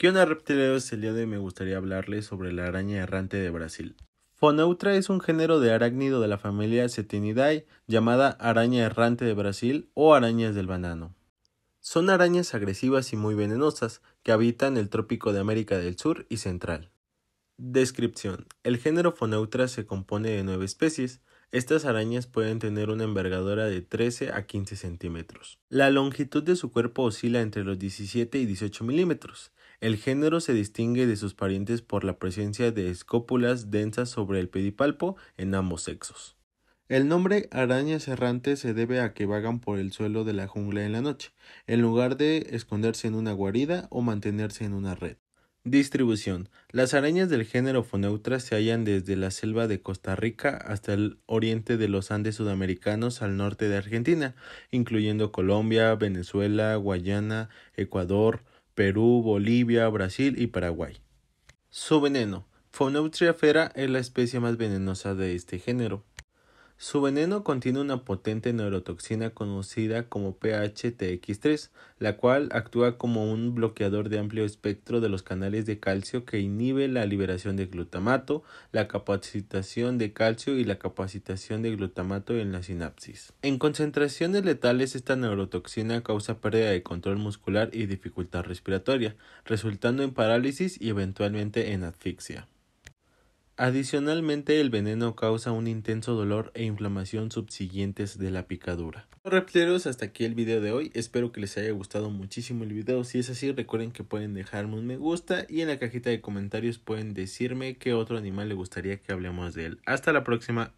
¿Qué onda es pues, El día de hoy me gustaría hablarles sobre la araña errante de Brasil. Foneutra es un género de arácnido de la familia Cetinidae llamada araña errante de Brasil o arañas del banano. Son arañas agresivas y muy venenosas que habitan el trópico de América del Sur y Central. Descripción. El género foneutra se compone de nueve especies. Estas arañas pueden tener una envergadura de 13 a 15 centímetros. La longitud de su cuerpo oscila entre los 17 y 18 milímetros. El género se distingue de sus parientes por la presencia de escópulas densas sobre el pedipalpo en ambos sexos. El nombre arañas errantes se debe a que vagan por el suelo de la jungla en la noche, en lugar de esconderse en una guarida o mantenerse en una red. Distribución. Las arañas del género Foneutra se hallan desde la selva de Costa Rica hasta el oriente de los Andes sudamericanos al norte de Argentina, incluyendo Colombia, Venezuela, Guayana, Ecuador, Perú, Bolivia, Brasil y Paraguay. Su veneno. Foneutria fera es la especie más venenosa de este género. Su veneno contiene una potente neurotoxina conocida como PHTX3, la cual actúa como un bloqueador de amplio espectro de los canales de calcio que inhibe la liberación de glutamato, la capacitación de calcio y la capacitación de glutamato en la sinapsis. En concentraciones letales esta neurotoxina causa pérdida de control muscular y dificultad respiratoria, resultando en parálisis y eventualmente en asfixia. Adicionalmente, el veneno causa un intenso dolor e inflamación subsiguientes de la picadura. Reptileros, hasta aquí el video de hoy. Espero que les haya gustado muchísimo el video. Si es así, recuerden que pueden dejarme un me gusta y en la cajita de comentarios pueden decirme qué otro animal le gustaría que hablemos de él. Hasta la próxima.